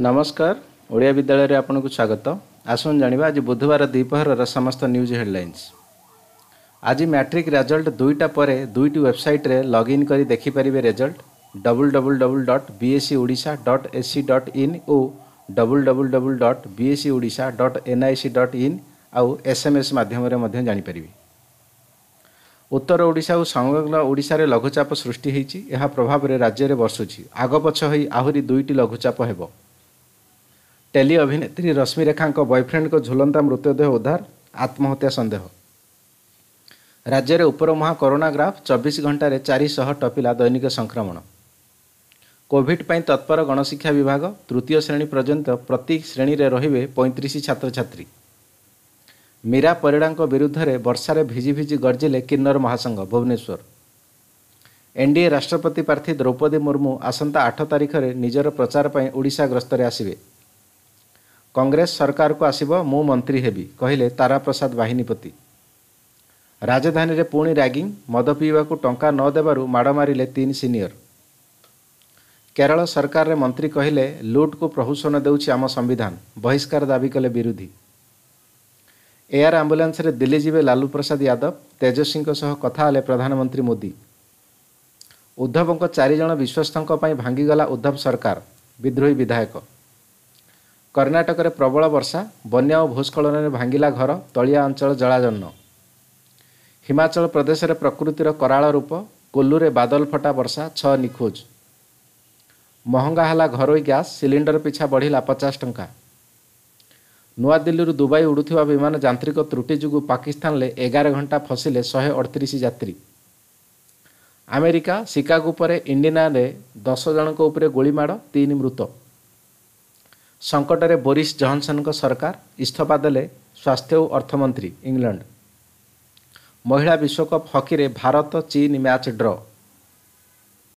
ନମସ୍କାର ଓଡ଼ିଆ ବିଦ୍ୟାଳୟରେ ଆପଣଙ୍କୁ ସ୍ୱାଗତ ଆସନ୍ତୁ ଜାଣିବା ଆଜି ବୁଧବାର ଦ୍ୱିପ୍ରହରର ସମସ୍ତ ନ୍ୟୁଜ୍ ହେଡ଼ଲାଇନ୍ସ ଆଜି ମ୍ୟାଟ୍ରିକ୍ ରେଜଲ୍ଟ ଦୁଇଟା ପରେ ଦୁଇଟି ୱେବସାଇଟ୍ରେ ଲଗ୍ଇନ୍ କରି ଦେଖିପାରିବେ result double double double dot C Odisha dot C dot in ଓ double double double dot BSC Odisha dot NIC dot in ଆଉ ଏସ୍ଏମ୍ଏସ୍ ମାଧ୍ୟମରେ ମଧ୍ୟ ଜାଣିପାରିବେ ଉତ୍ତର ଓଡ଼ିଶା ଓ ସଂଲଗ୍ନ ଓଡ଼ିଶାରେ ଲଘୁଚାପ ସୃଷ୍ଟି ହୋଇଛି ଏହା ପ୍ରଭାବରେ ରାଜ୍ୟରେ ବର୍ଷୁଛି ଆଗପଛ ହୋଇ ଆହୁରି ଦୁଇଟି ଲଘୁଚାପ ହେବ ଟେଲି ଅଭିନେତ୍ରୀ ରଶ୍ମିରେଖାଙ୍କ ବୟଫ୍ରେଣ୍ଡଙ୍କ ଝୁଲନ୍ତା ମୃତଦେହ ଉଦ୍ଧାର ଆତ୍ମହତ୍ୟା ସନ୍ଦେହ ରାଜ୍ୟରେ ଉପରମୁହା କରୋନା ଗ୍ରାଫ ଚବିଶ ଘଣ୍ଟାରେ ଚାରିଶହ ଟପିଲା ଦୈନିକ ସଂକ୍ରମଣ କୋଭିଡ ପାଇଁ ତତ୍ପର ଗଣଶିକ୍ଷା ବିଭାଗ ତୃତୀୟ ଶ୍ରେଣୀ ପର୍ଯ୍ୟନ୍ତ ପ୍ରତି ଶ୍ରେଣୀରେ ରହିବେ ପଇଁତିରିଶ ଛାତ୍ରଛାତ୍ରୀ ମୀରା ପରିଡ଼ାଙ୍କ ବିରୁଦ୍ଧରେ ବର୍ଷାରେ ଭିଜି ଭିଜି ଗର୍ଜିଲେ କିନ୍ନର ମହାସଂଘ ଭୁବନେଶ୍ୱର ଏନ୍ଡିଏ ରାଷ୍ଟ୍ରପତି ପ୍ରାର୍ଥୀ ଦ୍ରୌପଦୀ ମୁର୍ମୁ ଆସନ୍ତା ଆଠ ତାରିଖରେ ନିଜର ପ୍ରଚାର ପାଇଁ ଓଡ଼ିଶା ଗସ୍ତରେ ଆସିବେ କଂଗ୍ରେସ ସରକାରକୁ ଆସିବ ମୁଁ ମନ୍ତ୍ରୀ ହେବି କହିଲେ ତାରାପ୍ରସାଦ ବାହିନୀପତି ରାଜଧାନୀରେ ପୁଣି ରାଗିଂ ମଦ ପିଇବାକୁ ଟଙ୍କା ନ ଦେବାରୁ ମାଡ଼ ମାରିଲେ ତିନି ସିନିୟର କେରଳ ସରକାରରେ ମନ୍ତ୍ରୀ କହିଲେ ଲୁଟ୍କୁ ପ୍ରହୁଷଣ ଦେଉଛି ଆମ ସମ୍ବିଧାନ ବହିଷ୍କାର ଦାବି କଲେ ବିରୋଧୀ ଏୟାର ଆମ୍ବୁଲାନ୍ସରେ ଦିଲ୍ଲୀ ଯିବେ ଲାଲୁ ପ୍ରସାଦ ୟାଦବ ତେଜସ୍ୱୀଙ୍କ ସହ କଥା ହେଲେ ପ୍ରଧାନମନ୍ତ୍ରୀ ମୋଦି ଉଦ୍ଧବଙ୍କ ଚାରିଜଣ ବିଶ୍ୱସ୍ତଙ୍କ ପାଇଁ ଭାଙ୍ଗିଗଲା ଉଦ୍ଧବ ସରକାର ବିଦ୍ରୋହୀ ବିଧାୟକ କର୍ଣ୍ଣାଟକରେ ପ୍ରବଳ ବର୍ଷା ବନ୍ୟା ଓ ଭୂସ୍ଖଳନରେ ଭାଙ୍ଗିଲା ଘର ତଳିଆ ଅଞ୍ଚଳ ଜଳାଜର୍ଣ୍ଣ ହିମାଚଳ ପ୍ରଦେଶରେ ପ୍ରକୃତିର କରାଳ ରୂପ କୁଲ୍ଲୁରେ ବାଦଲ ଫଟା ବର୍ଷା ଛଅ ନିଖୋଜ ମହଙ୍ଗା ହେଲା ଘରୋଇ ଗ୍ୟାସ୍ ସିଲିଣ୍ଡର ପିଛା ବଢ଼ିଲା ପଚାଶ ଟଙ୍କା ନୂଆଦିଲ୍ଲୀରୁ ଦୁବାଇ ଉଡ଼ୁଥିବା ବିମାନ ଯାନ୍ତ୍ରିକ ତ୍ରୁଟି ଯୋଗୁଁ ପାକିସ୍ତାନରେ ଏଗାର ଘଣ୍ଟା ଫସିଲେ ଶହେ ଅଠତିରିଶ ଯାତ୍ରୀ ଆମେରିକା ଶିକାଗୋ ପରେ ଇଣ୍ଡିଆନାରେ ଦଶ ଜଣଙ୍କ ଉପରେ ଗୁଳିମାଡ଼ ତିନି ମୃତ ସଙ୍କଟରେ ବୋରିସ୍ ଜହନସନ୍ଙ୍କ ସରକାର ଇସ୍ତଫା ଦେଲେ ସ୍ୱାସ୍ଥ୍ୟ ଓ ଅର୍ଥମନ୍ତ୍ରୀ ଇଂଲଣ୍ଡ ମହିଳା ବିଶ୍ୱକପ୍ ହକିରେ ଭାରତ ଚୀନ୍ ମ୍ୟାଚ୍ ଡ୍ର